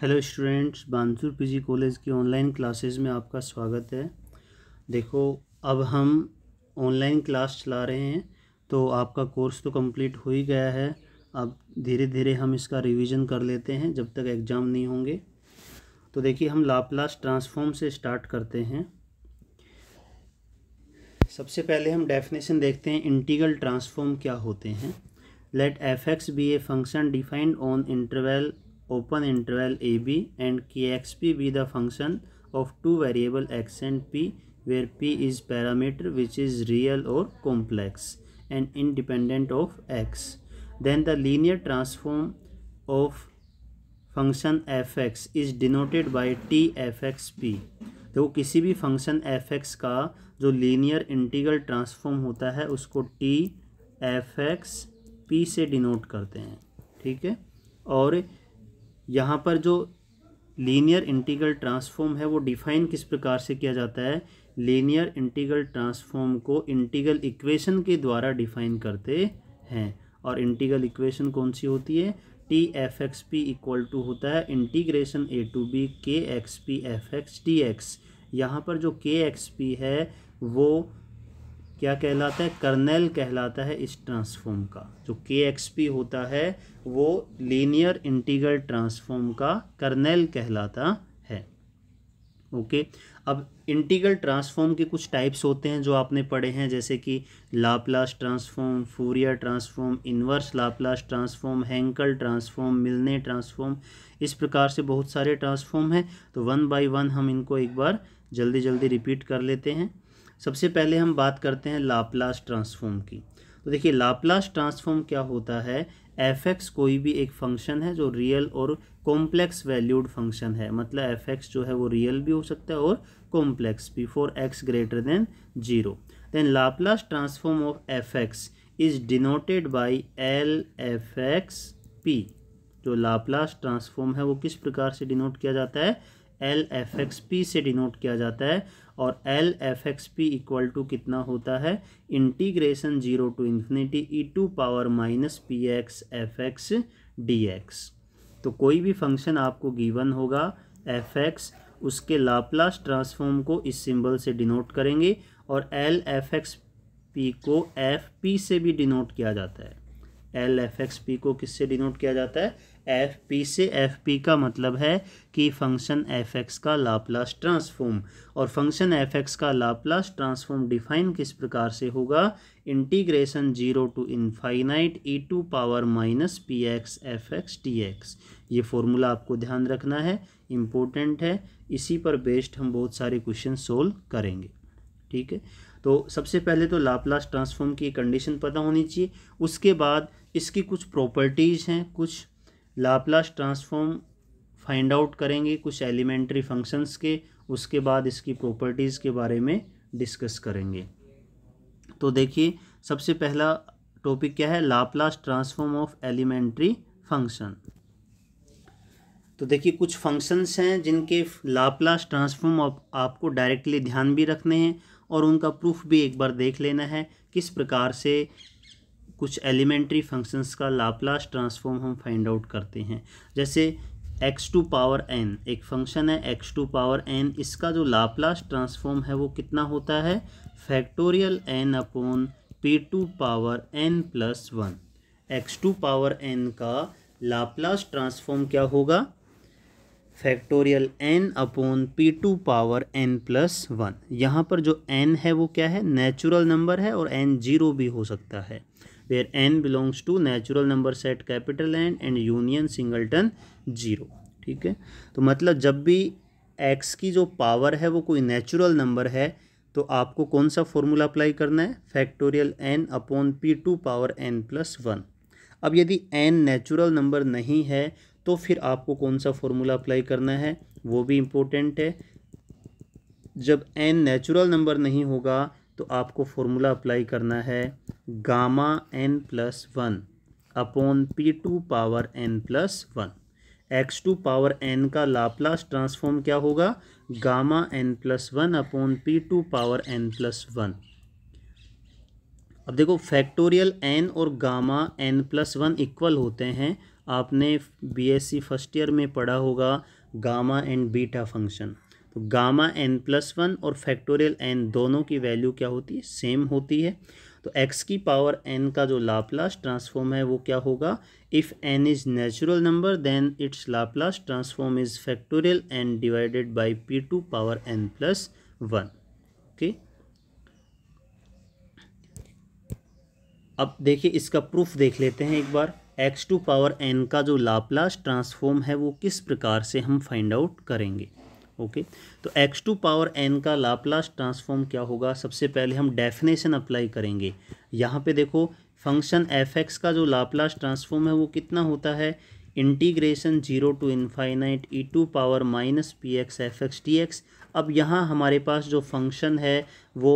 Hello students Bansur PG college की online classes में आपका स्वागत है देखो अब हम ऑनलाइन क्लास चला रहे हैं तो आपका कोर्स तो कंप्लीट हो ही गया है अब धीरे धीरे हम इसका रिवीजन कर लेते हैं जब तक एग्ज़ाम नहीं होंगे तो देखिए हम लाप्लास ट्रांसफॉर्म से स्टार्ट करते हैं सबसे पहले हम डेफिनेशन देखते हैं इंटीगल ट्रांसफॉर्म क्या होते हैं let f x be a function defined on interval open interval AB and KXP be the function of two variable X and P where P is parameter which is real or complex and independent of X. Then the linear transform of function f x is denoted by t f x p देखो किसी भी function f x का जो linear integral transform होता है उसको t f x p से denote करते हैं ठीक है और यहाँ पर जो लीनियर इंटीग्रल ट्रांसफॉर्म है वो डिफाइन किस प्रकार से किया जाता है लीनियर इंटीग्रल ट्रांसफॉर्म को इंटीग्रल इक्वेशन के द्वारा डिफाइन करते हैं और इंटीग्रल इक्वेशन कौन सी होती है t f x p equal to होता है integration a to b K x p f x t x यहाँ पर जो के एक्स पी है वो क्या कहलाता है कर्नेल कहलाता है इस ट्रांसफॉर्म का जो के एक्स पी होता है वो लीनियर इंटीग्रल ट्रांसफॉर्म का कर्नेल कहलाता है ओके अब इंटीग्रल ट्रांसफॉर्म के कुछ टाइप्स होते हैं जो आपने पढ़े हैं जैसे कि Laplace transform Fourier transform inverse Laplace transform Hankel transform Mellin transform इस प्रकार से बहुत सारे ट्रांसफॉर्म हैं तो वन बाई वन हम इनको एक बार जल्दी जल्दी रिपीट कर लेते हैं सबसे पहले हम बात करते हैं लाप्लास ट्रांसफॉर्म की तो देखिए लाप्लास ट्रांसफॉर्म क्या होता है एफ एक्स कोई भी एक फंक्शन है जो रियल और कॉम्प्लेक्स वैल्यूड फंक्शन है मतलब एफ एक्स जो है वो रियल भी हो सकता है और कॉम्प्लेक्स भी for x greater than zero then Laplace transform of f x is denoted by L f x p जो लाप्लास ट्रांसफॉर्म है वो किस प्रकार से डिनोट किया जाता है एल एफ एक्स पी से डिनोट किया जाता है और L f x p equal to कितना होता है integration zero to infinity e to power minus p x f x d x तो कोई भी फंक्शन आपको गिवन होगा एफ एक्स उसके लाप्लास ट्रांसफॉर्म को इस सिंबल से डिनोट करेंगे और एल एफ एक्स पी को एफ पी से भी डिनोट किया जाता है एल एफ एक्स पी को किससे डिनोट किया जाता है एफ पी से एफ पी का मतलब है कि फंक्शन एफ एक्स का लाप्लास ट्रांसफॉर्म और फंक्शन एफ एक्स का लाप्लास ट्रांसफॉर्म डिफाइन किस प्रकार से होगा integration zero to infinite e to power minus p x f x t x ये फॉर्मूला आपको ध्यान रखना है इम्पोर्टेंट है इसी पर बेस्ड हम बहुत सारे क्वेश्चन सोल्व करेंगे ठीक है तो सबसे पहले तो लाप्लास ट्रांसफॉर्म की कंडीशन पता होनी चाहिए उसके बाद इसकी कुछ प्रॉपर्टीज़ हैं कुछ लाप्लास ट्रांसफॉर्म फाइंड आउट करेंगे कुछ एलिमेंट्री फंक्शंस के उसके बाद इसकी प्रॉपर्टीज़ के बारे में डिस्कस करेंगे तो देखिए सबसे पहला टॉपिक क्या है Laplace transform of elementary function तो देखिए कुछ फंक्शंस हैं जिनके लाप्लास ट्रांसफॉर्म आप, आपको डायरेक्टली ध्यान भी रखने हैं और उनका प्रूफ भी एक बार देख लेना है किस प्रकार से कुछ एलिमेंट्री फंक्शंस का लाप्लास ट्रांसफॉर्म हम फाइंड आउट करते हैं जैसे एक्स टू पावर एन एक फंक्शन है एक्स टू पावर एन इसका जो लाप्लास ट्रांसफॉर्म है वो कितना होता है factorial n upon p to power n plus one x to power n का लाप्लास ट्रांसफॉर्म क्या होगा factorial n upon p to power n plus one यहाँ पर जो एन है वो क्या है नेचुरल नंबर है और एन जीरो भी हो सकता है where n belongs to natural number set capital n and union singleton zero ठीक है तो मतलब जब भी एक्स की जो पावर है वो कोई नेचुरल नंबर है तो आपको कौन सा फॉर्मूला अप्लाई करना है factorial n upon p to power n plus one अब यदि एन नेचुरल नंबर नहीं है तो फिर आपको कौन सा फॉर्मूला अप्लाई करना है वो भी इम्पोर्टेंट है जब एन नेचुरल नंबर नहीं होगा तो आपको फॉर्मूला अप्लाई करना है gamma n plus one upon p to power n plus one x to power n का लाप्लास ट्रांसफॉर्म क्या होगा gamma n plus one upon p to power n plus one अब देखो फैक्टोरियल एन और gamma n plus one equal होते हैं आपने BSc first year में पढ़ा होगा गामा एंड बीटा फंक्शन तो गामा एन प्लस वन और फैक्टोरियल एन दोनों की वैल्यू क्या होती है सेम होती है तो एक्स की पावर एन का जो लाप्लास ट्रांसफॉर्म है वो क्या होगा if n is natural number then its Laplace transform is factorial n divided by p to power n plus one okay अब देखिए इसका प्रूफ देख लेते हैं एक बार एक्स टू पावर एन का जो लाप्लास ट्रांसफॉर्म है वो किस प्रकार से हम फाइंड आउट करेंगे ओके तो एक्स टू पावर एन का लाप्लास ट्रांसफॉर्म क्या होगा सबसे पहले हम डेफिनेशन अप्लाई करेंगे यहाँ पे देखो फंक्शन एफ एक्स का जो लाप्लास ट्रांसफॉर्म है वो कितना होता है integration zero to infinite e to power minus p x f x t x अब यहाँ हमारे पास जो फंक्शन है वो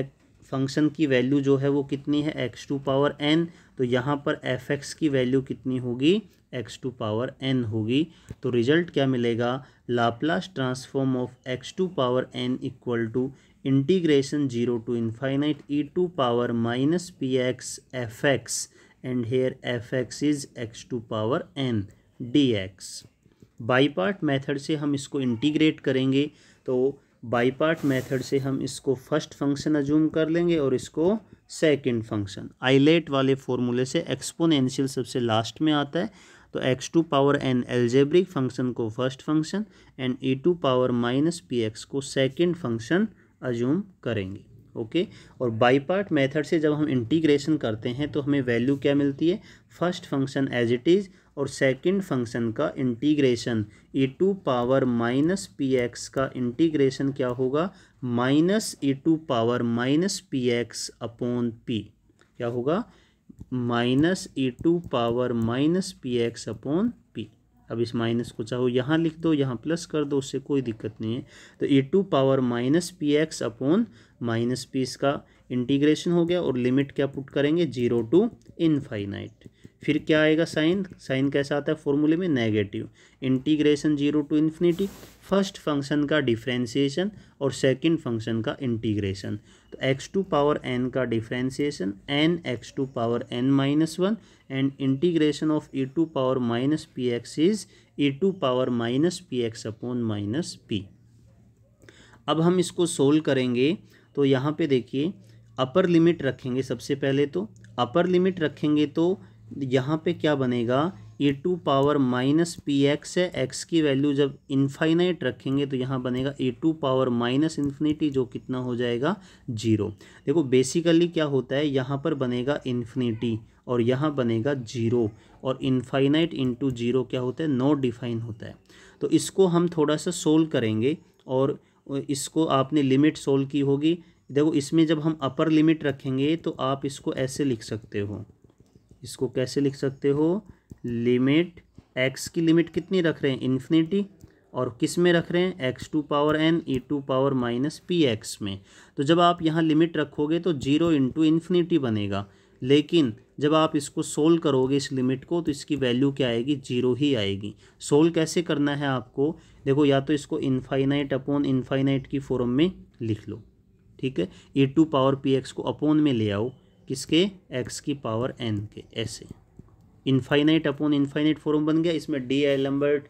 एक फंक्शन की वैल्यू जो है वो कितनी है एक्स टू पावर एन तो यहाँ पर एफ एक्स की वैल्यू कितनी होगी एक्स टू पावर एन होगी तो रिजल्ट क्या मिलेगा Laplace transform of x to power n equal to integration zero to infinite e to power minus p x f x and here f x is x to power n d x by part method से हम इसको integrate करेंगे तो by part method से हम इसको first function assume कर लेंगे और इसको सेकेंड फंक्शन आईलेट वाले फॉर्मूले से एक्सपोनेंशियल सबसे लास्ट में आता है तो x to power n algebraic function को first function and e to power minus p x को सेकेंड फंक्शन अज्यूम करेंगे ओके और बाई पार्ट से जब हम इंटीग्रेशन करते हैं तो हमें वैल्यू क्या मिलती है first function as it is और सेकंड फंक्शन का integration e e to power minus p x का इंटीग्रेशन क्या होगा minus e e to power minus p x upon p क्या होगा minus e to power minus p x upon p अब इस minus को चाहो यहाँ लिख दो यहाँ प्लस कर दो उससे कोई दिक्कत नहीं है तो e to power minus p x upon minus p इसका इंटीग्रेशन हो गया और लिमिट क्या पुट करेंगे जीरो टू इनफाइनाइट फिर क्या आएगा साइन साइन कैसा आता है फॉर्मूले में negative integration zero to infinity first function का डिफ्रेंसीशन और सेकेंड फंक्शन का इंटीग्रेशन तो एक्स टू पावर एन का differentiation n x to power n minus one and integration of e to power minus p x is e to power minus p x upon minus p अब हम इसको solve करेंगे तो यहाँ पे देखिए अपर limit रखेंगे सबसे पहले तो अपर लिमिट रखेंगे तो यहाँ पे क्या बनेगा a to power minus p x है एक्स की वैल्यू जब इन्फाइनाइट रखेंगे तो यहाँ बनेगा a to power minus infinity जो कितना हो जाएगा जीरो देखो बेसिकली क्या होता है यहाँ पर बनेगा इन्फिनिटी और यहाँ बनेगा जीरो और इन्फाइनाइट इंटू जीरो क्या होता है नॉट डिफाइन होता है तो इसको हम थोड़ा सा सोल्व करेंगे और इसको आपने लिमिट सोल्व की होगी देखो इसमें जब हम अपर लिमिट रखेंगे तो आप इसको ऐसे लिख सकते हो इसको कैसे लिख सकते हो लिमिट एक्स की लिमिट कितनी रख रहे हैं इन्फिनिटी और किस में रख रहे हैं x to power n e e to power minus p x में तो जब आप यहाँ लिमिट रखोगे तो जीरो इंटू इन्फिनिटी बनेगा लेकिन जब आप इसको सोल्व करोगे इस लिमिट को तो इसकी वैल्यू क्या आएगी जीरो ही आएगी सोल्व कैसे करना है आपको देखो या तो इसको इनफाइनाइट अपॉन इनफाइनाइट की फॉर्म में लिख लो ठीक है e e to power p x को अपॉन में ले आओ किसके एक्स की पावर एन के ऐसे इनफाइनाइट अपॉन इनफाइनाइट फॉर्म बन गया इसमें डी एल नंबर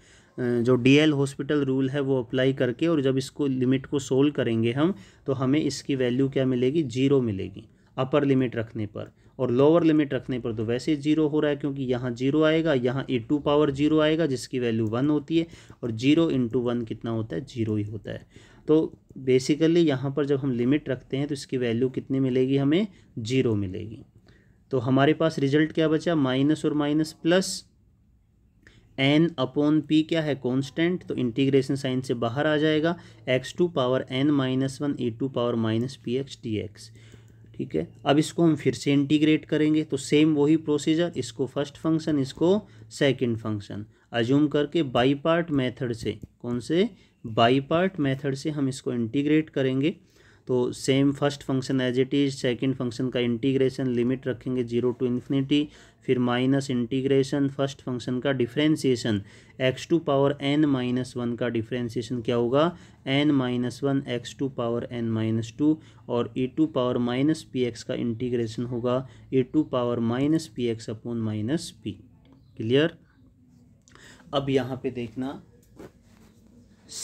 जो डी एल हॉस्पिटल रूल है वो अप्लाई करके और जब इसको लिमिट को सोल्व करेंगे हम तो हमें इसकी वैल्यू क्या मिलेगी जीरो मिलेगी अपर लिमिट रखने पर और लोअर लिमिट रखने पर तो वैसे जीरो हो रहा है क्योंकि यहाँ जीरो आएगा यहाँ ए टू पावर जीरो आएगा जिसकी वैल्यू वन होती है और जीरो इंटू वन कितना होता है जीरो ही होता है तो बेसिकली यहाँ पर जब हम लिमिट रखते हैं तो इसकी वैल्यू कितनी मिलेगी हमें जीरो मिलेगी तो हमारे पास रिजल्ट क्या बचा माइनस और minus plus n upon p क्या है कांस्टेंट तो इंटीग्रेशन साइन से बाहर आ जाएगा x to power n minus one a to power minus p x t x ठीक है अब इसको हम फिर से इंटीग्रेट करेंगे तो सेम वही प्रोसीजर इसको फर्स्ट फंक्शन इसको सेकंड फंक्शन अज्यूम करके बाई पार्ट मेथड से कौन से बाई पार्ट मेथड से हम इसको इंटीग्रेट करेंगे तो same first function as it is second function का इंटीग्रेशन लिमिट रखेंगे जीरो टू इन्फिनिटी फिर माइनस इंटीग्रेशन फर्स्ट फंक्शन का differentiation x to power n minus one का डिफ्रेंसीशन क्या होगा n minus one x to power n minus two और e to power minus p x का integration होगा e to power minus p x upon minus p clear अब यहाँ पे देखना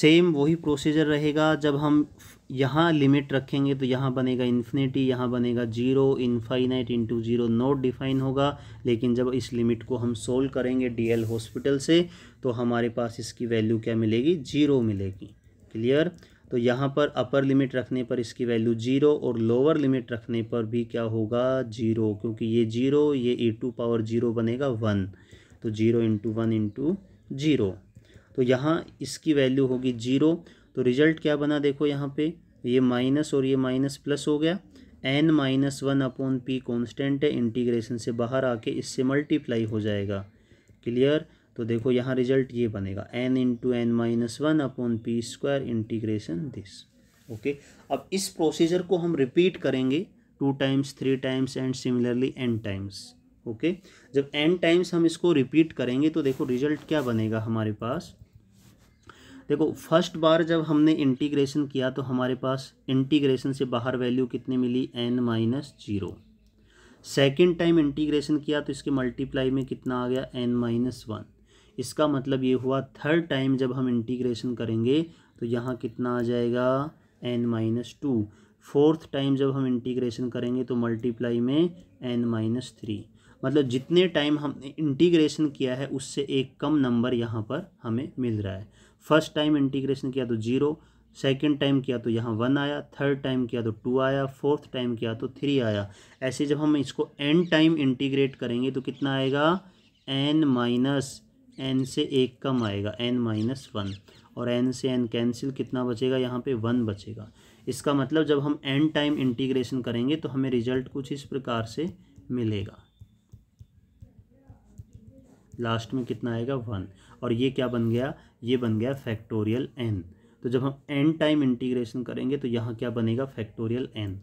सेम वही प्रोसीजर रहेगा जब हम यहाँ लिमिट रखेंगे तो यहाँ बनेगा इन्फिनिटी यहाँ बनेगा zero infinite into zero not define होगा लेकिन जब इस लिमिट को हम सोल्व करेंगे डीएल हॉस्पिटल से तो हमारे पास इसकी वैल्यू क्या मिलेगी जीरो मिलेगी क्लियर तो यहाँ पर अपर लिमिट रखने पर इसकी वैल्यू जीरो और लोअर लिमिट रखने पर भी क्या होगा जीरो क्योंकि ये जीरो ये ई टू पावर जीरो बनेगा वन तो zero into one into zero तो यहाँ इसकी वैल्यू होगी जीरो तो रिजल्ट क्या बना देखो यहाँ पे ये माइनस और ये माइनस प्लस हो गया n minus one upon p constant है इंटीग्रेशन से बाहर आके इससे मल्टीप्लाई हो जाएगा क्लियर तो देखो यहाँ रिजल्ट ये बनेगा n into n minus one upon p square integration this okay अब इस प्रोसीजर को हम रिपीट करेंगे two times three times and similarly n times okay जब एन टाइम्स हम इसको रिपीट करेंगे तो देखो रिजल्ट क्या बनेगा हमारे पास देखो फर्स्ट बार जब हमने इंटीग्रेशन किया तो हमारे पास इंटीग्रेशन से बाहर वैल्यू कितनी मिली n minus zero second time integration किया तो इसके मल्टीप्लाई में कितना आ गया एन माइनस वन इसका मतलब ये हुआ थर्ड टाइम जब हम इंटीग्रेशन करेंगे तो यहाँ कितना आ जाएगा n minus two fourth time जब हम इंटीग्रेशन करेंगे तो मल्टीप्लाई में एन माइनस थ्री मतलब जितने टाइम हमने इंटीग्रेशन किया है उससे एक कम नंबर यहाँ पर हमें मिल रहा है फर्स्ट टाइम इंटीग्रेशन किया तो जीरो सेकेंड टाइम किया तो यहाँ वन आया थर्ड टाइम किया तो टू आया फोर्थ टाइम किया तो थ्री आया ऐसे जब हम इसको एन टाइम इंटीग्रेट करेंगे तो कितना आएगा एन माइनस एन से एक कम आएगा एन माइनस वन और एन से एन कैंसिल कितना बचेगा यहाँ पे वन बचेगा इसका मतलब जब हम एन टाइम इंटीग्रेशन करेंगे तो हमें रिजल्ट कुछ इस प्रकार से मिलेगा लास्ट में कितना आएगा वन और ये क्या बन गया ये बन गया फैक्टोरियल एन तो जब हम एन टाइम इंटीग्रेशन करेंगे तो यहाँ क्या बनेगा फैक्टोरियल एन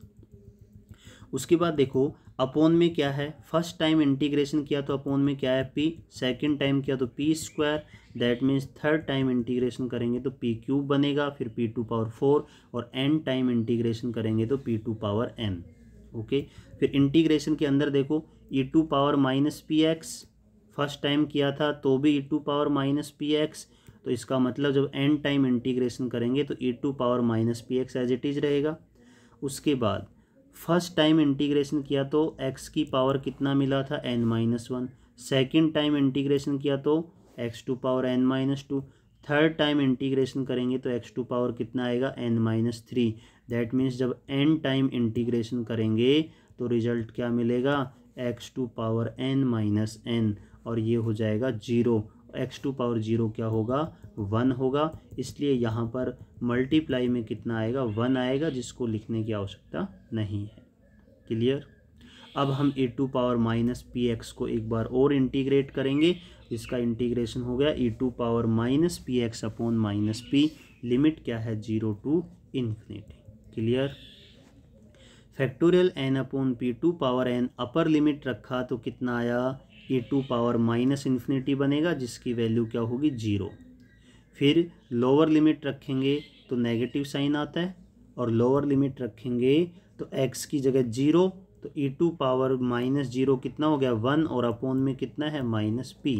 उसके बाद देखो अपोन में क्या है फर्स्ट टाइम इंटीग्रेशन किया तो अपोन में क्या है पी सेकंड टाइम किया तो p square that means third time integration करेंगे तो पी क्यूब बनेगा फिर पी टू पावर फोर और एन टाइम इंटीग्रेशन करेंगे तो p to power n okay फिर इंटीग्रेशन के अंदर देखो e to power minus p x first time किया था तो भी e to power minus p x तो इसका मतलब जब एन टाइम इंटीग्रेशन करेंगे तो e to power minus p x as it is रहेगा उसके बाद फर्स्ट टाइम इंटीग्रेशन किया तो एक्स की पावर कितना मिला था n minus one second time integration किया तो x to power n minus two third time integration करेंगे तो एक्स टू पावर कितना आएगा n minus three that means जब एन टाइम इंटीग्रेशन करेंगे तो रिजल्ट क्या मिलेगा x to power n minus n और ये हो जाएगा zero x to power zero क्या होगा वन होगा इसलिए यहाँ पर मल्टीप्लाई में कितना आएगा वन आएगा जिसको लिखने की आवश्यकता नहीं है क्लियर अब हम a to power minus p x को एक बार और इंटीग्रेट करेंगे इसका इंटीग्रेशन हो गया a to power minus p x upon minus p limit क्या है zero to infinity clear factorial n upon p to power n upper limit रखा तो कितना आया a to power minus infinity बनेगा जिसकी वैल्यू क्या होगी जीरो फिर लोअर लिमिट रखेंगे तो नेगेटिव साइन आता है और लोअर लिमिट रखेंगे तो एक्स की जगह जीरो तो e to power minus zero कितना हो गया वन और अपोन में कितना है माइनस पी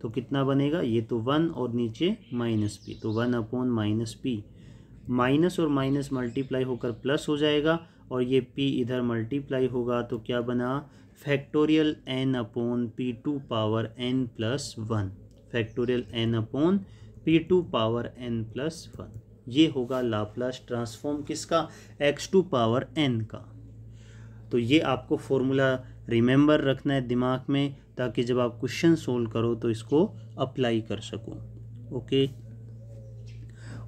तो कितना बनेगा ये तो वन और नीचे माइनस पी तो one upon minus p minus और माइनस मल्टीप्लाई होकर प्लस हो जाएगा और ये पी इधर मल्टीप्लाई होगा तो क्या बना factorial n upon p to power n plus one factorial n upon p to power n plus one ये होगा लाप्लास ट्रांसफॉर्म किसका एक्स टू पावर एन का तो ये आपको फॉर्मूला रिमेंबर रखना है दिमाग में ताकि जब आप क्वेश्चन सोल्व करो तो इसको अप्लाई कर सको ओके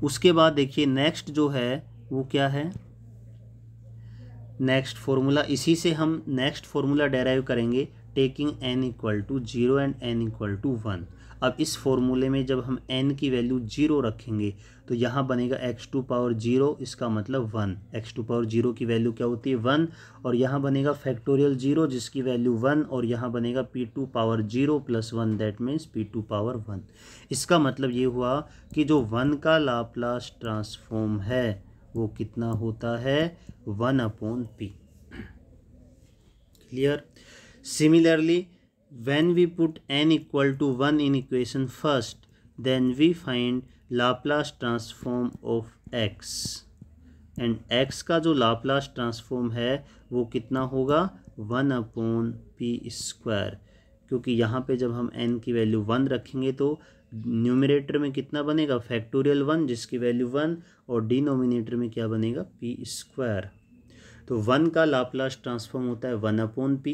उसके बाद देखिए नेक्स्ट जो है वो क्या है नेक्स्ट फॉर्मूला इसी से हम नेक्स्ट फॉर्मूला डेराइव करेंगे taking n equal to zero and n equal to one अब इस फॉर्मूले में जब हम एन की वैल्यू जीरो रखेंगे तो यहाँ बनेगा एक्स टू पावर जीरो इसका मतलब one x to power zero की वैल्यू क्या होती है वन और यहाँ बनेगा फैक्टोरियल जीरो जिसकी वैल्यू वन और यहाँ बनेगा p to power zero plus one that means p to power one इसका मतलब ये हुआ कि जो वन का लाप्लास ट्रांसफॉर्म है वो कितना होता है one upon p clear similarly when we put n equal to one in equation first then we find Laplace transform of x and x का जो लाप्लास ट्रांसफॉर्म है वो कितना होगा वन अपॉन पी स्क्वायर क्योंकि यहाँ पे जब हम एन की वैल्यू वन रखेंगे तो न्यूमिनेटर में कितना बनेगा फैक्टोरियल वन जिसकी वैल्यू वन और डिनोमिनेटर में क्या बनेगा पी स्क्वायर तो वन का लाप्लास ट्रांसफॉर्म होता है वन अपोन पी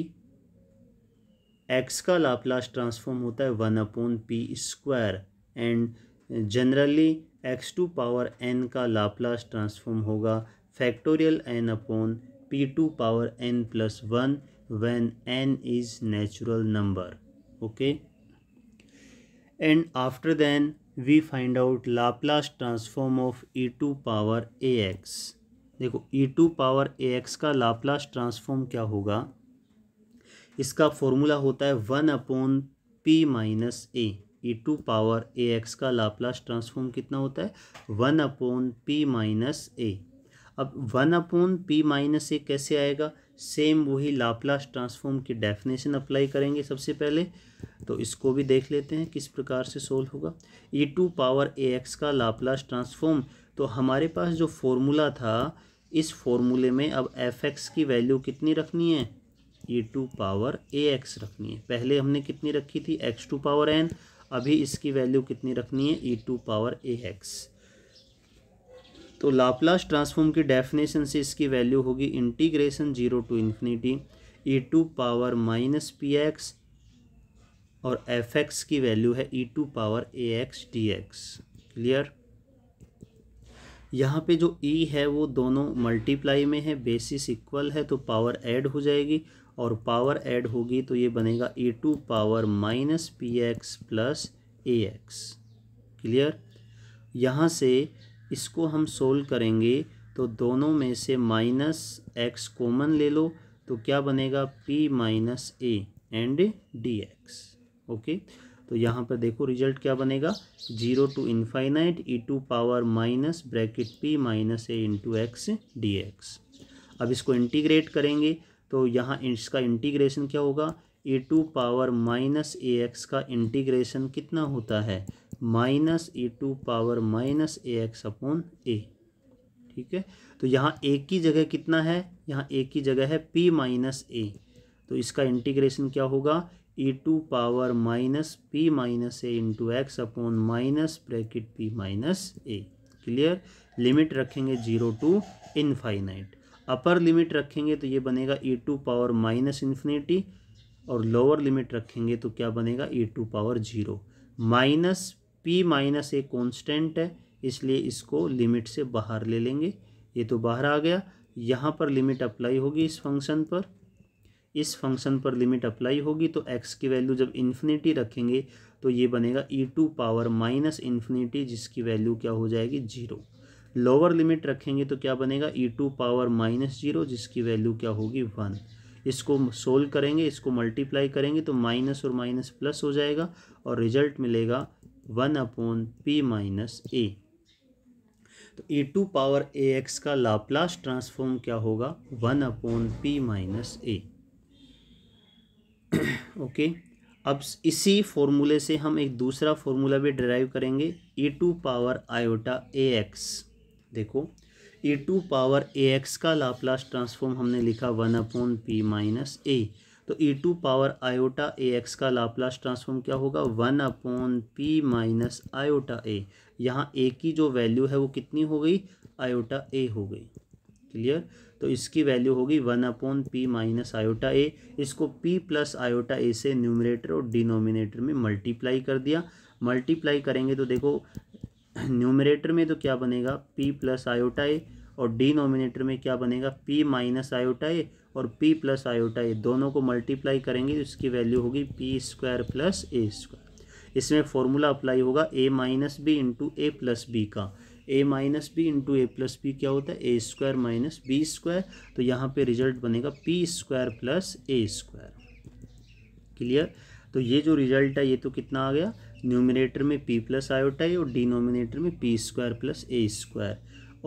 एक्स का लाप्लास ट्रांसफॉर्म होता है one upon p square and generally x to power n का लाप्लास ट्रांसफॉर्म होगा factorial n upon p to power n plus one when n is natural number okay and after then we find out Laplace transform of e to power a x देखो e to power a x का Laplace transform क्या होगा इसका formula होता है one upon p minus a e to power a x का Laplace transform कितना होता है one upon p minus a अब one upon p minus a कैसे आएगा सेम वही लाप्लास ट्रांसफॉर्म की डेफिनेशन अप्लाई करेंगे सबसे पहले तो इसको भी देख लेते हैं किस प्रकार से सोल्व होगा e e to power a x का लाप्लास ट्रांसफॉर्म तो हमारे पास जो फॉर्मूला था इस फॉर्मूले में अब एफ एक्स की वैल्यू कितनी रखनी है e e to power a x रखनी है पहले हमने कितनी रखी थी एक्स टू पावर एन अभी इसकी वैल्यू कितनी रखनी है e e to power a x तो लाप्लास ट्रांसफॉर्म की डेफिनेशन से इसकी वैल्यू होगी integration zero to infinity e to power minus p x और एफ एक्स की वैल्यू है e to power a x d x clear यहाँ पे जो ई e है वो दोनों मल्टीप्लाई में है बेसिस इक्वल है तो पावर ऐड हो जाएगी और पावर ऐड होगी तो ये बनेगा e to power minus p x plus a x clear यहाँ से इसको हम सोल्व करेंगे तो दोनों में से माइनस एक्स कॉमन ले लो तो क्या बनेगा p minus a and d x okay तो यहाँ पर देखो रिजल्ट क्या बनेगा zero to infinite e to power minus bracket p minus a into x d x अब इसको इंटीग्रेट करेंगे तो यहाँ इसका इंटीग्रेशन क्या होगा a e to power minus a x का इंटीग्रेशन कितना होता है minus a to power minus a x upon a ठीक है तो यहाँ ए की जगह कितना है यहाँ ए की जगह है पी माइनस ए तो इसका इंटीग्रेशन क्या होगा e to power minus p minus a into x upon minus bracket p minus a clear limit रखेंगे zero to infinite upper limit रखेंगे तो ये बनेगा e to power minus infinity और लोअर लिमिट रखेंगे तो क्या बनेगा e to power zero minus p minus a constant है इसलिए इसको लिमिट से बाहर ले लेंगे ये तो बाहर आ गया यहाँ पर लिमिट अप्लाई होगी इस फंक्शन पर इस फंक्शन पर लिमिट अप्लाई होगी तो x की वैल्यू जब इन्फिनिटी रखेंगे तो ये बनेगा e to power minus infinity जिसकी वैल्यू क्या हो जाएगी जीरो लोअर लिमिट रखेंगे तो क्या बनेगा e to power minus zero जिसकी वैल्यू क्या होगी वन इसको सोल्व करेंगे इसको मल्टीप्लाई करेंगे तो माइनस और माइनस प्लस हो जाएगा और रिजल्ट मिलेगा one upon p minus a तो a to power a x का लाप्लास ट्रांसफॉर्म क्या होगा one upon p minus a okay अब इसी फॉर्मूले से हम एक दूसरा फॉर्मूला भी ड्राइव करेंगे a to power iota a x देखो a to power a x का लाप्लास ट्रांसफॉर्म हमने लिखा one upon p minus a तो a to power iota a x का लाप्लास ट्रांसफॉर्म क्या होगा one upon p minus iota a यहाँ a की जो वैल्यू है वो कितनी हो गई आयोटा ए हो गई क्लियर तो इसकी वैल्यू होगी one upon p minus iota a इसको पी प्लस आयोटा ए से न्यूमरेटर और डिनोमिनेटर में मल्टीप्लाई कर दिया मल्टीप्लाई करेंगे तो देखो न्यूमरेटर में तो क्या बनेगा पी प्लस आयोटा ए और डिनोमिनेटर में क्या बनेगा पी माइनस आयोटा ए और p प्लस आयोटा ये दोनों को मल्टीप्लाई करेंगे इसकी वैल्यू होगी p square plus a square इसमें फॉर्मूला अप्लाई होगा a minus b into a plus b का a minus b into a plus b क्या होता है a square minus b square तो यहाँ पे रिजल्ट बनेगा p square plus a square clear तो ये जो रिजल्ट है ये तो कितना आ गया न्यूमिनेटर में पी प्लस आयोटा है और डिनोमिनेटर में p square plus a square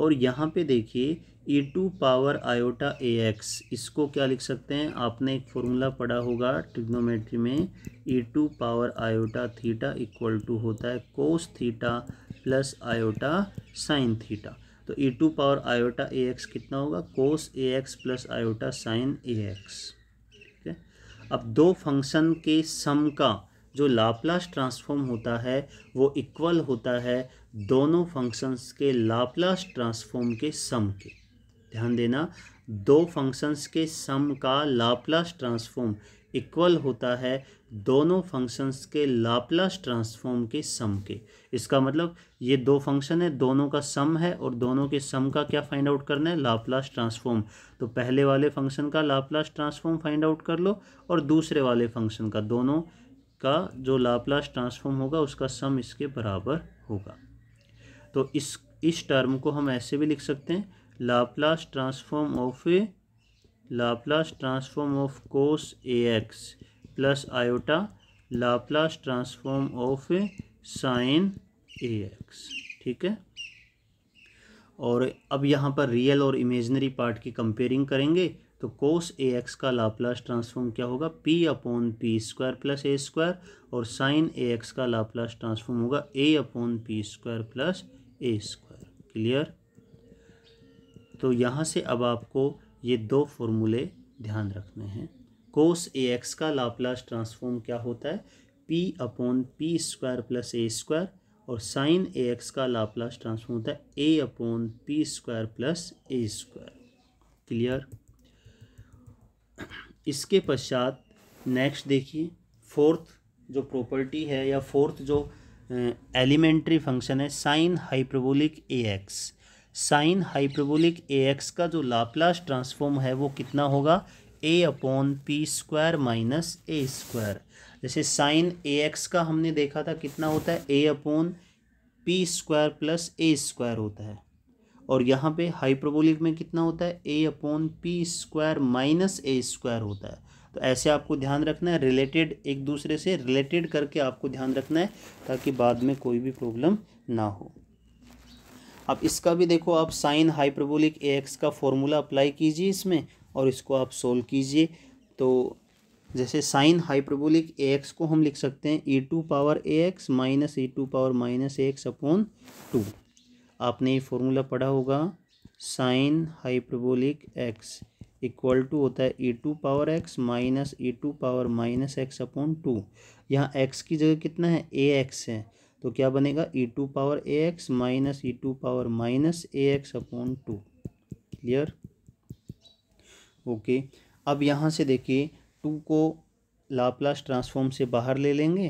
और यहाँ पे देखिए e to power iota a x इसको क्या लिख सकते हैं आपने एक फॉर्मूला पढ़ा होगा ट्रिग्नोमेट्री में e to power iota theta equal to होता है cos theta plus iota sine theta तो e to power iota a x कितना होगा cos A x plus iota sine a x ठीक है अब दो फंक्शन के सम का जो लाप्लास ट्रांसफॉर्म होता है वो इक्वल होता है दोनों फंक्शंस के लाप्लास ट्रांसफॉर्म के सम के ध्यान देना दो फंक्शंस के सम का लाप्लास ट्रांसफॉर्म इक्वल होता है दोनों फंक्शंस के लाप्लास ट्रांसफॉर्म के सम के इसका मतलब ये दो फंक्शन है दोनों का सम है और दोनों के सम का क्या फाइंड आउट करना है लाप्लास ट्रांसफॉर्म तो पहले वाले फंक्शन का लाप्लास ट्रांसफॉर्म फाइंड आउट कर लो और दूसरे वाले फंक्शन का दोनों का जो लाप्लास ट्रांसफॉर्म होगा उसका सम इसके बराबर होगा तो इस इस टर्म को हम ऐसे भी लिख सकते हैं Laplace transform of a Laplace transform of cos A x plus iota Laplace transform of sine a x ठीक है और अब यहाँ पर रियल और इमेजनरी पार्ट की कंपेयरिंग करेंगे तो कोस ए एक्स का लाप्लास ट्रांसफॉर्म क्या होगा p upon p square plus a square और साइन ए एक्स का लाप्लास ट्रांसफॉर्म होगा a upon p square plus a square clear तो यहाँ से अब आपको ये दो फॉर्मूले ध्यान रखने हैं कोस ए एक्स का लाप्लास ट्रांसफॉर्म क्या होता है p upon p square plus a square और साइन ए एक्स का लाप्लास ट्रांसफॉर्म होता है a upon p square plus a square clear इसके पश्चात नेक्स्ट देखिए फोर्थ जो प्रॉपर्टी है या फोर्थ जो एलिमेंट्री फंक्शन है sine hyperbolic a x sine hyperbolic a x का जो लाप्लास ट्रांसफॉर्म है वो कितना होगा a upon p square minus a square जैसे साइन ए एक्स का हमने देखा था कितना होता है a upon p square plus a square होता है और यहाँ पे हाइप्रोबोलिक में कितना होता है a upon p square minus a square होता है तो ऐसे आपको ध्यान रखना है रिलेटेड एक दूसरे से रिलेटेड करके आपको ध्यान रखना है ताकि बाद में कोई भी प्रॉब्लम ना हो अब इसका भी देखो आप साइन हाइपरबोलिक ए एक्स का फॉर्मूला अप्लाई कीजिए इसमें और इसको आप सोल्व कीजिए तो जैसे साइन हाइपरबोलिक ए एक्स को हम लिख सकते हैं e to power a x minus e to power minus a x upon two आपने ये फॉर्मूला पढ़ा होगा sine hyperbolic x equal to होता है e to power x minus e to power minus x upon two यहाँ x की जगह कितना है ए एक्स है तो क्या बनेगा e e to power a x minus e e to power minus a x upon two clear okay अब यहाँ से देखिए टू को लाप्लास ट्रांसफॉर्म से बाहर ले लेंगे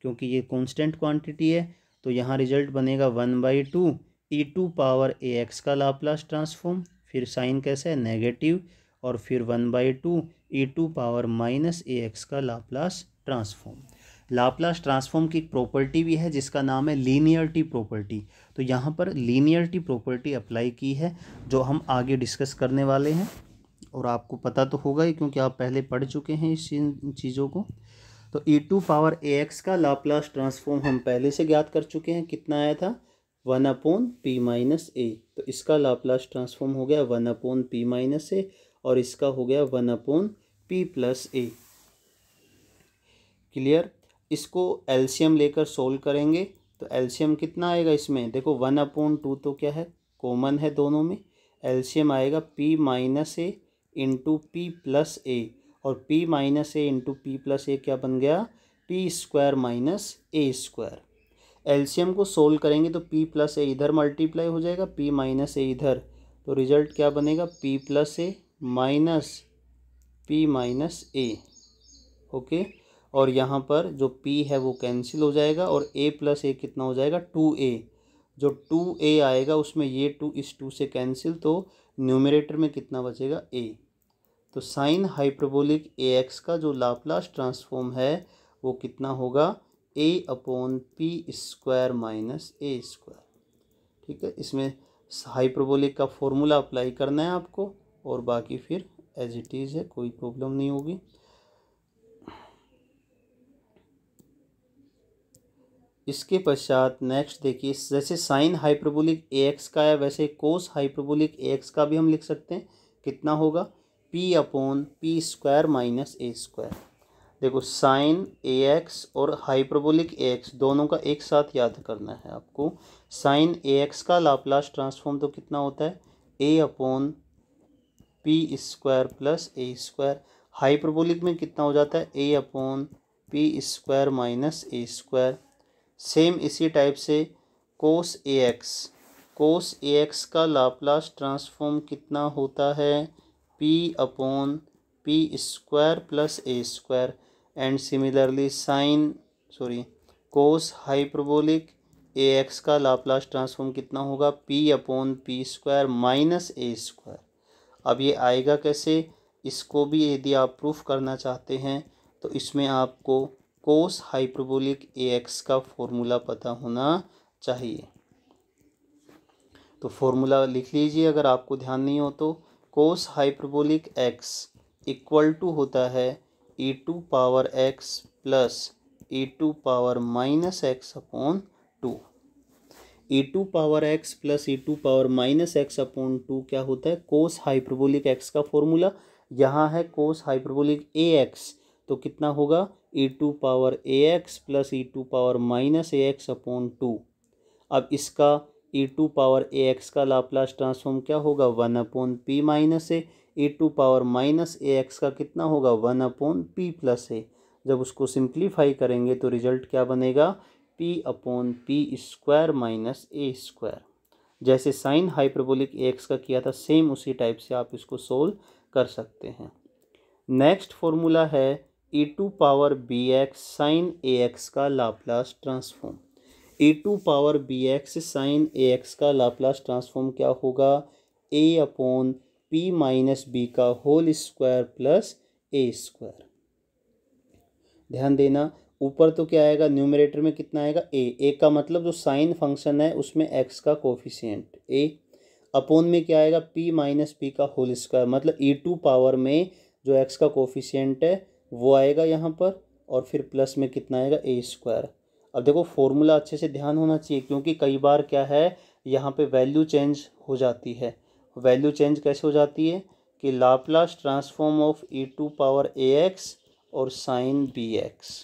क्योंकि ये कांस्टेंट क्वांटिटी है तो यहाँ रिजल्ट बनेगा one by two e e to power a x का लाप्लास ट्रांसफॉर्म फिर साइन कैसा है नेगेटिव और फिर one by two e to power minus a x का लाप्लास ट्रांसफॉर्म लाप्लास ट्रांसफॉर्म की एक प्रॉपर्टी भी है जिसका नाम है लीनियरटी प्रॉपर्टी तो यहाँ पर लीनियरटी प्रॉपर्टी अप्लाई की है जो हम आगे डिस्कस करने वाले हैं और आपको पता तो होगा ही क्योंकि आप पहले पढ़ चुके हैं इस चीज़ों को तो e to power a x का लाप्लास ट्रांसफॉर्म हम पहले से ज्ञात कर चुके हैं कितना आया था one upon p minus a तो इसका लाप्लास ट्रांसफॉर्म हो गया one upon p minus a और इसका हो गया one upon p plus a clear इसको एल्शियम लेकर सोल्व करेंगे तो एल्शियम कितना आएगा इसमें देखो वन अपॉन टू तो क्या है कॉमन है दोनों में एल्शियम आएगा p minus a into p plus a और p minus a into p plus a क्या बन गया p square minus a square LCM को सोल्व करेंगे तो पी प्लस ए इधर मल्टीप्लाई हो जाएगा पी माइनस ए इधर तो रिजल्ट क्या बनेगा p plus a minus p minus a okay और यहाँ पर जो p है वो कैंसिल हो जाएगा और a प्लस ए कितना हो जाएगा टू ए जो टू ए आएगा उसमें ये टू इस टू से कैंसिल तो न्यूमिरेटर में कितना बचेगा ए तो साइन हाइप्रोबोलिक ए एक्स का जो लाप्लास ट्रांसफॉर्म है वो कितना होगा a upon p square minus a square ठीक है इसमें हाइप्रोबोलिक का फॉर्मूला अप्लाई करना है आपको और बाकी फिर एज इट इज़ है कोई प्रॉब्लम नहीं होगी इसके पश्चात नेक्स्ट देखिए जैसे साइन हाइपरबोलिक ए एक्स का है वैसे कोस हाइपरबोलिक ए एक्स का भी हम लिख सकते हैं कितना होगा p upon p square minus a square देखो साइन ए एक्स और हाइपरबोलिक ए एक्स दोनों का एक साथ याद करना है आपको साइन ए एक्स का लाप्लास ट्रांसफॉर्म तो कितना होता है a upon p square plus a square hyperbolic में कितना हो जाता है a upon p square minus a square same इसी टाइप से कोस ए एक्स कोस ए एक्स का लाप्लास ट्रांसफॉर्म कितना होता है p upon p square plus a square and similarly sine sorry cos hyperbolic a x का लाप्लास ट्रांसफॉर्म कितना होगा p upon p square minus a square अब ये आएगा कैसे इसको भी यदि आप प्रूफ करना चाहते हैं तो इसमें आपको कोस हाइपरबोलिक ए एक्स का फॉर्मूला पता होना चाहिए तो फॉर्मूला लिख लीजिए अगर आपको ध्यान नहीं हो तो cos hyperbolic x equal to होता है e e to power x plus e e to power minus x upon two e e to power x plus e to power minus x upon two क्या होता है cos hyperbolic x का formula यहाँ है cos hyperbolic a x तो कितना होगा e to power a x plus e to power minus a x upon two अब इसका e to power a x का लाप्लास ट्रांसफॉर्म क्या होगा one upon p minus a e to power minus a x का कितना होगा one upon p plus a जब उसको सिंप्लीफाई करेंगे तो रिजल्ट क्या बनेगा p upon p square minus a square जैसे साइन हाइपरबोलिक ए एक्स का किया था सेम उसी टाइप से आप इसको सोल्व कर सकते हैं नेक्स्ट फॉर्मूला है a to power B x sine a x का Laplace transform a to power B x sine a x का लाप्लास ट्रांसफॉर्म क्या होगा a upon p minus b का whole square plus a square ध्यान देना ऊपर तो क्या आएगा न्यूमरेटर में कितना आएगा ए ए का मतलब जो साइन फंक्शन है उसमें एक्स का कोफिशियंट ए अपोन में क्या आएगा पी माइनस पी का होल स्क्वायर मतलब ई टू पावर में जो एक्स का कोफिशियंट है वो आएगा यहाँ पर और फिर प्लस में कितना आएगा ए स्क्वायर अब देखो फॉर्मूला अच्छे से ध्यान होना चाहिए क्योंकि कई बार क्या है यहाँ पे वैल्यू चेंज हो जाती है वैल्यू चेंज कैसे हो जाती है कि Laplace transform of a to power a x और साइन बी एक्स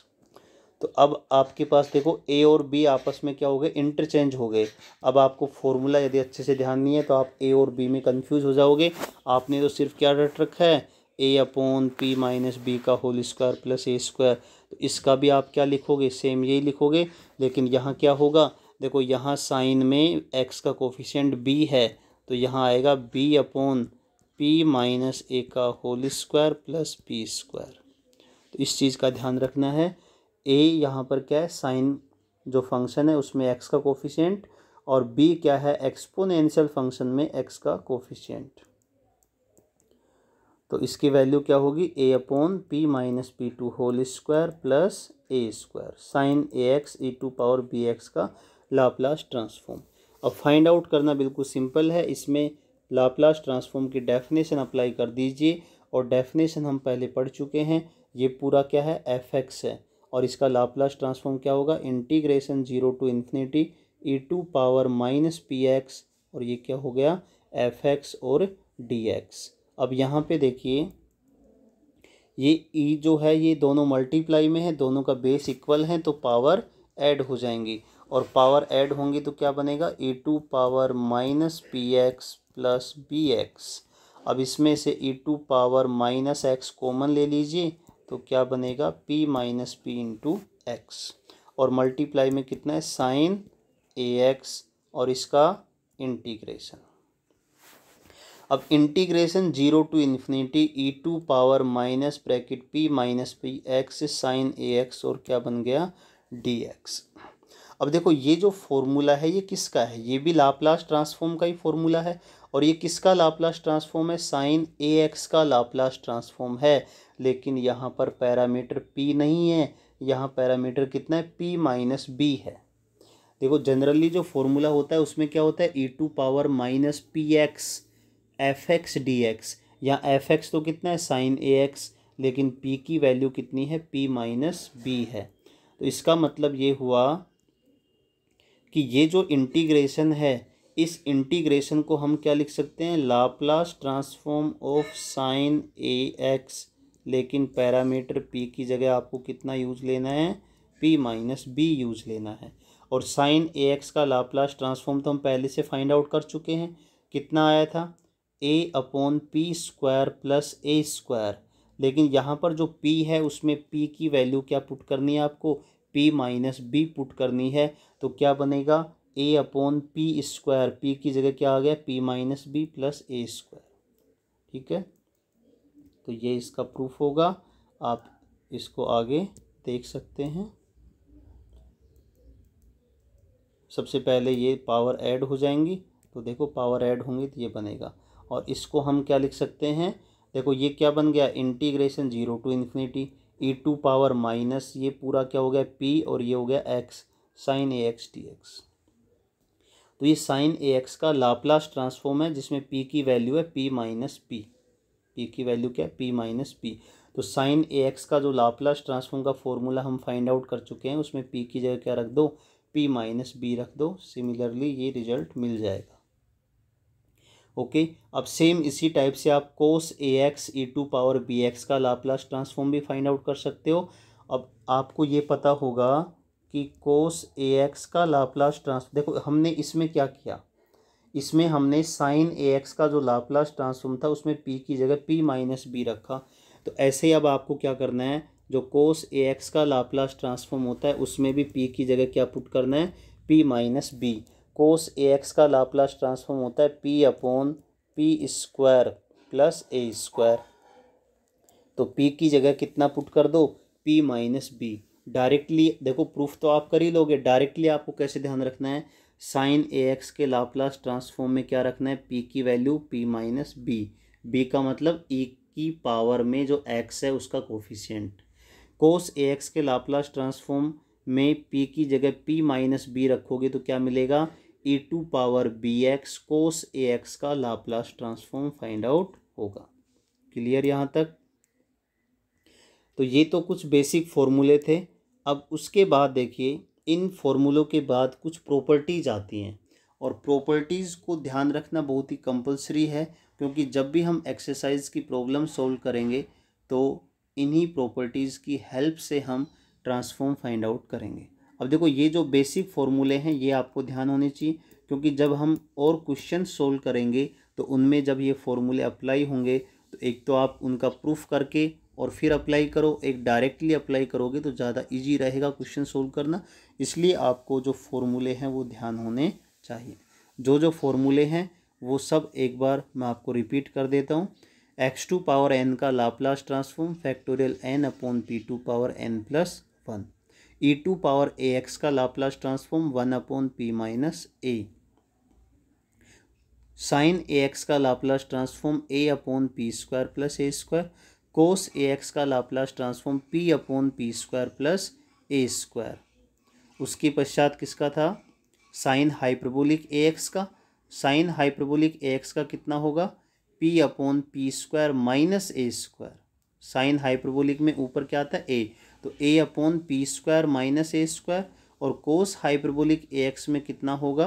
तो अब आपके पास देखो ए और बी आपस में क्या हो गए इंटरचेंज हो गए अब आपको फॉर्मूला यदि अच्छे से ध्यान नहीं है तो आप ए और बी में कन्फ्यूज़ हो जाओगे आपने तो सिर्फ क्या डट रखा है a upon p minus b का whole square plus a square तो इसका भी आप क्या लिखोगे सेम यही लिखोगे लेकिन यहाँ क्या होगा देखो यहाँ साइन में एक्स का कोफिशेंट बी है तो यहाँ आएगा b upon p minus a का whole square plus p square तो इस चीज़ का ध्यान रखना है ए यहाँ पर क्या है साइन जो फंक्शन है उसमें एक्स का कोफिशेंट और बी क्या है एक्सपोनेंशियल फंक्शन में एक्स का कोफिशेंट तो इसकी वैल्यू क्या होगी a upon p minus p to whole square plus a square sine a x e to power B x का लाप्लास ट्रांसफॉर्म अब फाइंड आउट करना बिल्कुल सिंपल है इसमें लाप्लास ट्रांसफॉर्म की डेफिनेशन अप्लाई कर दीजिए और डेफिनेशन हम पहले पढ़ चुके हैं ये पूरा क्या है एफ एक्स है और इसका लाप्लास ट्रांसफॉर्म क्या होगा integration zero to infinity e to power minus p x और ये क्या हो गया एफ एक्स और डी एक्स अब यहाँ पे देखिए ये ई e जो है ये दोनों मल्टीप्लाई में है दोनों का बेस इक्वल है तो पावर ऐड हो जाएंगी और पावर ऐड होंगी तो क्या बनेगा e to power minus p x plus b x अब इसमें से e to power minus x common ले लीजिए तो क्या बनेगा p minus p into x और मल्टीप्लाई में कितना है साइन ए एक्स और इसका इंटीग्रेशन अब integration zero to infinity e to power minus bracket p minus p x sine a x और क्या बन गया डी एक्स अब देखो ये जो फॉर्मूला है ये किसका है ये भी लाप्लास ट्रांसफॉर्म का ही फॉर्मूला है और ये किसका लाप्लास ट्रांसफॉर्म है साइन ए एक्स का लाप्लास ट्रांसफॉर्म है लेकिन यहाँ पर पैरामीटर पी नहीं है यहाँ पैरामीटर कितना है पी माइनस बी है देखो जनरली जो फॉर्मूला होता है उसमें क्या होता है e to power minus p x f x d x या एफ एक्स तो कितना है साइन ए एक्स लेकिन पी की वैल्यू कितनी है पी माइनस बी है तो इसका मतलब ये हुआ कि ये जो इंटीग्रेशन है इस इंटीग्रेशन को हम क्या लिख सकते हैं Laplace transform of sine a x लेकिन पैरामीटर पी की जगह आपको कितना यूज लेना है पी माइनस बी यूज लेना है और साइन ए एक्स का लाप्लास ट्रांसफॉर्म तो हम पहले से फाइंड आउट कर चुके हैं कितना आया था a upon p square plus a square लेकिन यहाँ पर जो पी है उसमें पी की वैल्यू क्या पुट करनी है आपको पी माइनस बी पुट करनी है तो क्या बनेगा a upon p square p की जगह क्या आ गया p minus b plus a square ठीक है तो ये इसका प्रूफ होगा आप इसको आगे देख सकते हैं सबसे पहले ये पावर ऐड हो जाएंगी तो देखो पावर ऐड होंगी तो ये बनेगा और इसको हम क्या लिख सकते हैं देखो ये क्या बन गया integration zero to infinity e to power minus ये पूरा क्या हो गया पी और ये हो गया x sine a x t x तो ये साइन ए एक्स का लाप्लास ट्रांसफॉर्म है जिसमें पी की वैल्यू है पी माइनस पी पी की वैल्यू क्या है पी माइनस पी तो साइन ए एक्स का जो लाप्लास ट्रांसफॉर्म का फॉर्मूला हम फाइंड आउट कर चुके हैं उसमें पी की जगह क्या रख दो पी माइनस बी रख दो सिमिलरली ये रिजल्ट मिल जाएगा ओके अब सेम इसी टाइप से आप cos A x e to power B x का लाप्लास ट्रांसफॉर्म भी फाइंड आउट कर सकते हो अब आपको ये पता होगा कि कोस ए एक्स का लाप्लास ट्रांसफॉर्म देखो हमने इसमें क्या किया इसमें हमने साइन ए एक्स का जो लाप्लास ट्रांसफॉर्म था उसमें पी की जगह पी माइनस बी रखा तो ऐसे ही अब आपको क्या करना है जो कोस ए एक्स का लाप्लास ट्रांसफॉर्म होता है उसमें भी पी की जगह क्या पुट करना है पी माइनस बी कोस ए एक्स का लाप्लास ट्रांसफॉर्म होता है p upon p square plus a square तो पी की जगह कितना पुट कर दो पी माइनस बी डायरेक्टली देखो प्रूफ तो आप कर ही लोगे डायरेक्टली आपको कैसे ध्यान रखना है साइन ए एक्स के लाप्लास ट्रांसफॉर्म में क्या रखना है पी की value p minus b b का मतलब ई e की पावर में जो एक्स है उसका कोफिशियंट कोस ए एक्स के लाप्लास ट्रांसफॉर्म में पी की जगह पी माइनस बी रखोगे तो क्या मिलेगा E to power B X cos A x का लाप्लास ट्रांसफॉर्म फाइंड आउट होगा क्लियर यहाँ तक तो ये तो कुछ बेसिक फॉर्मूले थे अब उसके बाद देखिए इन फॉर्मूलों के बाद कुछ प्रॉपर्टीज़ आती हैं और प्रॉपर्टीज़ को ध्यान रखना बहुत ही कंपलसरी है क्योंकि जब भी हम एक्सरसाइज की प्रॉब्लम सोल्व करेंगे तो इन्हीं प्रॉपर्टीज़ की हेल्प से हम ट्रांसफॉर्म फाइंड आउट करेंगे अब देखो ये जो बेसिक फॉर्मूले हैं ये आपको ध्यान होने चाहिए क्योंकि जब हम और क्वेश्चन सोल्व करेंगे तो उनमें जब ये फॉर्मूले अप्लाई होंगे तो एक तो आप उनका प्रूफ करके और फिर अप्लाई करो एक डायरेक्टली अप्लाई करोगे तो ज़्यादा इजी रहेगा क्वेश्चन सोल्व करना इसलिए आपको जो फॉर्मूले हैं वो ध्यान होने चाहिए जो जो फॉर्मूले हैं वो सब एक बार मैं आपको रिपीट कर देता हूँ एक्स टू पावर एन का Laplace transform factorial n upon p to power n plus one e to power a x का Laplace transform one upon p minus a sine a x का Laplace transform a upon p square plus a square cos A x का Laplace transform p upon p square plus a square उसके पश्चात किसका था sine hyperbolic a x का sine hyperbolic a x का कितना होगा p upon p square minus a square sine hyperbolic में ऊपर क्या आता है ए तो a upon p square minus a square और कोस हाइपरबोलिक ए एक्स में कितना होगा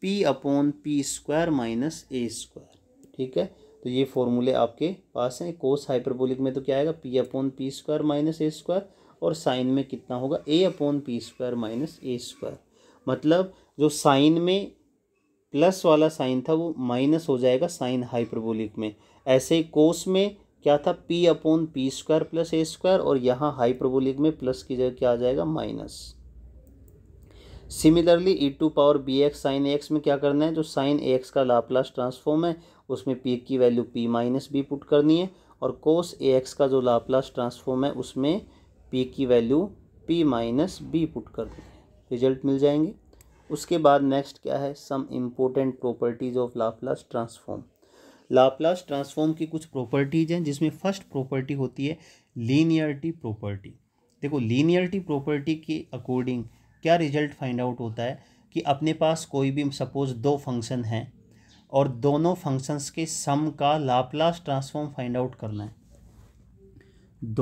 p upon p square minus a square ठीक है तो ये फॉर्मूले आपके पास हैं कोस हाइपरबोलिक में तो क्या आएगा p upon p square minus a square और साइन में कितना होगा a upon p square minus a square मतलब जो साइन में प्लस वाला साइन था वो माइनस हो जाएगा साइन हाइपरबोलिक में ऐसे ही कोस में क्या था p upon p square plus a square और यहाँ हाइपरबोलिक में प्लस की जगह क्या आ जाएगा minus similarly e to power B x sine x में क्या करना है जो साइन एक्स का लाप्लास ट्रांसफॉर्म है उसमें पी की value p minus b put करनी है और कोस ए एक्स का जो लाप्लास ट्रांसफॉर्म है उसमें पी की value p minus b put करनी है रिजल्ट मिल जाएंगे उसके बाद नेक्स्ट क्या है some important properties of Laplace transform Laplace transform की कुछ प्रॉपर्टीज़ हैं जिसमें फर्स्ट प्रॉपर्टी होती है लीनियरिटी प्रॉपर्टी देखो लीनियरिटी प्रॉपर्टी के अकॉर्डिंग क्या रिजल्ट फाइंड आउट होता है कि अपने पास कोई भी सपोज दो फंक्शन हैं और दोनों फंक्शंस के सम का लाप्लास ट्रांसफॉर्म फाइंड आउट करना है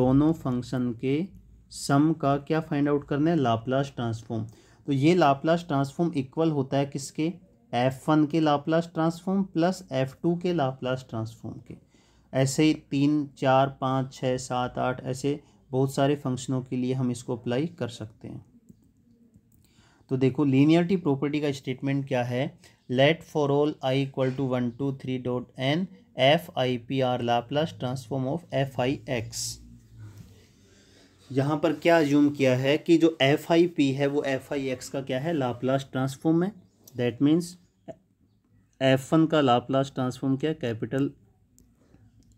दोनों फंक्शन के सम का क्या फाइंड आउट करना है लाप्लास ट्रांसफॉर्म तो ये लाप्लास ट्रांसफॉर्म इक्वल होता है किसके एफ वन के Laplace transform plus f two के लाप्लास ट्रांसफॉर्म के ऐसे ही तीन चार पाँच छः सात आठ ऐसे बहुत सारे फंक्शनों के लिए हम इसको अप्लाई कर सकते हैं तो देखो लीनियरटी प्रॉपर्टी का स्टेटमेंट क्या है let for all i equal to one two three dot n f i p r Laplace transform of f i x यहाँ पर क्या अज्यूम किया है कि जो एफ आई पी है वो एफ आई एक्स का क्या है लाप्लास ट्रांसफॉर्म है दैट मीन्स एफ वन का लाप्लास ट्रांसफॉर्म क्या capital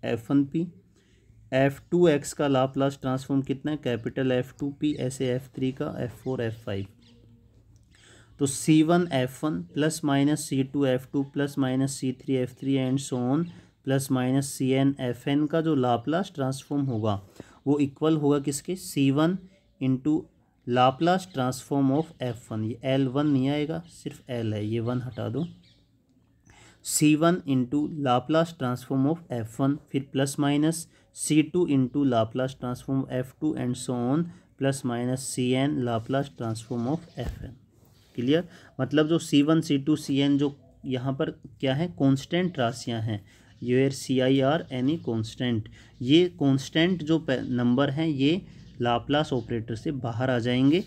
f one p f two x का लाप्लास ट्रांसफॉर्म कितना है कैपिटल एफ टू पी ऐसे एफ थ्री का एफ फोर एफ फाइव तो c one f one plus minus c two f two plus minus c three f three and so on plus minus c n f n का जो Laplace transform होगा वो equal होगा किसके c one into Laplace transform of f one ये l one नहीं आएगा सिर्फ एल है ये वन हटा दो c one into Laplace transform of f one फिर plus minus c two into Laplace transform f two and so on plus minus c n Laplace transform of f n clear मतलब जो c one c two c n जो यहाँ पर क्या है constant राशियाँ हैं you your c i are any constant ये constant जो नंबर हैं ये लाप्लास ऑपरेटर से बाहर आ जाएंगे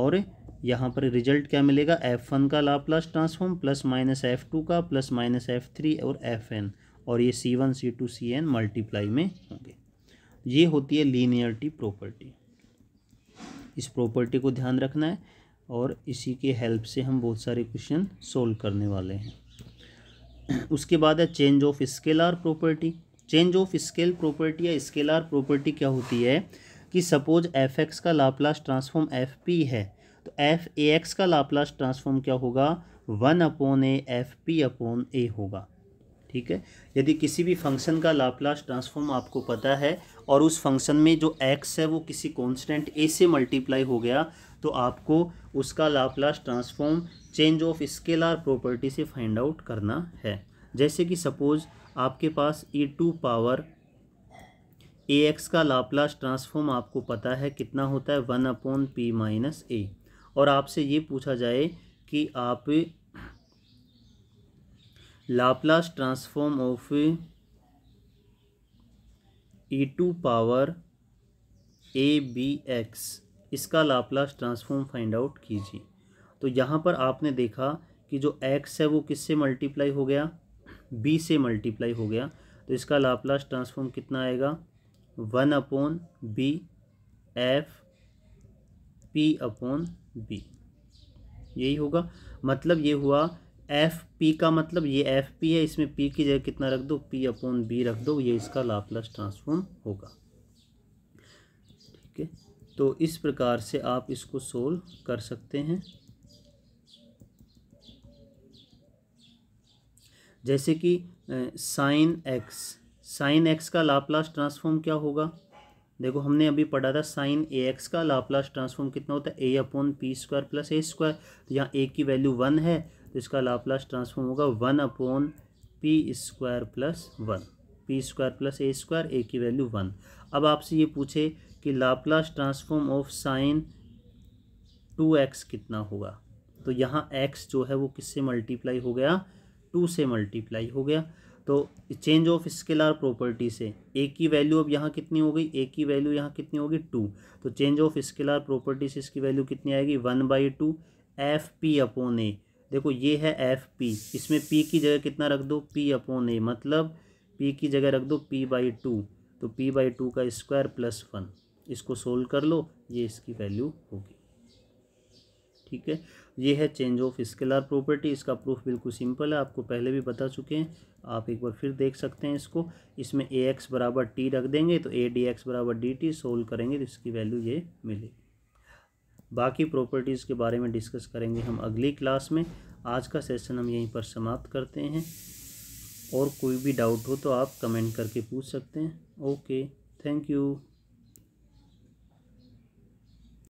और यहाँ पर रिजल्ट क्या मिलेगा एफ़ वन का Laplace transform plus minus f two का प्लस माइनस एफ़ थ्री और एफ़ एन और ये c one c two c n multiply में होंगे ये होती है लीनियरिटी प्रॉपर्टी इस प्रॉपर्टी को ध्यान रखना है और इसी के हेल्प से हम बहुत सारे क्वेश्चन सोल्व करने वाले हैं उसके बाद है change of scaler property change of scale property या स्केल आर प्रॉपर्टी क्या होती है कि सपोज एफ एक्स का लाप्लास ट्रांसफॉर्म एफ पी है तो एफ ए एक्स का लाप्लास ट्रांसफॉर्म क्या होगा one upon a f p upon a होगा ठीक है यदि किसी भी फंक्शन का लाप्लास ट्रांसफॉर्म आपको पता है और उस फंक्शन में जो एक्स है वो किसी कॉन्स्टेंट ए से मल्टीप्लाई हो गया तो आपको उसका Laplace transform change of scaler property से फाइंड आउट करना है जैसे कि सपोज़ आपके पास e e to power a x का लाप्लास ट्रांसफॉर्म आपको पता है कितना होता है one upon p minus a और आपसे ये पूछा जाए कि आप Laplace transform of e to power a b x इसका लाप्लास ट्रांसफॉर्म फाइंड आउट कीजिए तो यहाँ पर आपने देखा कि जो एक्स है वो किससे मल्टीप्लाई हो गया बी से मल्टीप्लाई हो गया तो इसका लाप्लास ट्रांसफॉर्म कितना आएगा one upon b f p upon b यही होगा मतलब ये हुआ एफ पी का मतलब ये एफ पी है इसमें पी की जगह कितना रख दो पी अपॉन बी रख दो ये इसका लाप्लास ट्रांसफॉर्म होगा ठीक है तो इस प्रकार से आप इसको सोल्व कर सकते हैं जैसे कि साइन एक्स साइन एक्स का लाप्लास ट्रांसफॉर्म क्या होगा देखो हमने अभी पढ़ा था साइन ए एक्स का लाप्लास ट्रांसफॉर्म कितना होता है a upon p square plus a square तो यहाँ ए की वैल्यू वन है तो इसका लाप्लास ट्रांसफॉर्म होगा one upon p square plus one p square plus a square a की वैल्यू वन अब आपसे ये पूछे कि Laplace transform of sign to x कितना होगा तो यहाँ एक्स जो है वो किससे मल्टीप्लाई हो गया टू से मल्टीप्लाई हो गया तो चेंज ऑफ स्केलर प्रॉपर्टी से ए की वैल्यू अब यहाँ कितनी हो गई ए की वैल्यू यहाँ कितनी होगी टू तो चेंज ऑफ स्केलर प्रॉपर्टी से इसकी वैल्यू कितनी आएगी one by two f p upon a देखो ये है एफ पी इसमें पी की जगह कितना रख दो पी अपोन ए मतलब पी की जगह रख दो पी बाई टू तो पी बाई टू का स्क्वायर प्लस वन इसको सोल्व कर लो ये इसकी वैल्यू होगी ठीक है ये है चेंज ऑफ स्केलर प्रॉपर्टी इसका प्रूफ बिल्कुल सिंपल है आपको पहले भी बता चुके हैं आप एक बार फिर देख सकते हैं इसको इसमें ए एक्स बराबर टी रख देंगे तो ए डी एक्स बराबर डी टी सोल्व करेंगे तो इसकी वैल्यू ये मिलेगी बाकी प्रॉपर्टीज़ के बारे में डिस्कस करेंगे हम अगली क्लास में आज का सेशन हम यहीं पर समाप्त करते हैं और कोई भी डाउट हो तो आप कमेंट करके पूछ सकते हैं ओके थैंक यू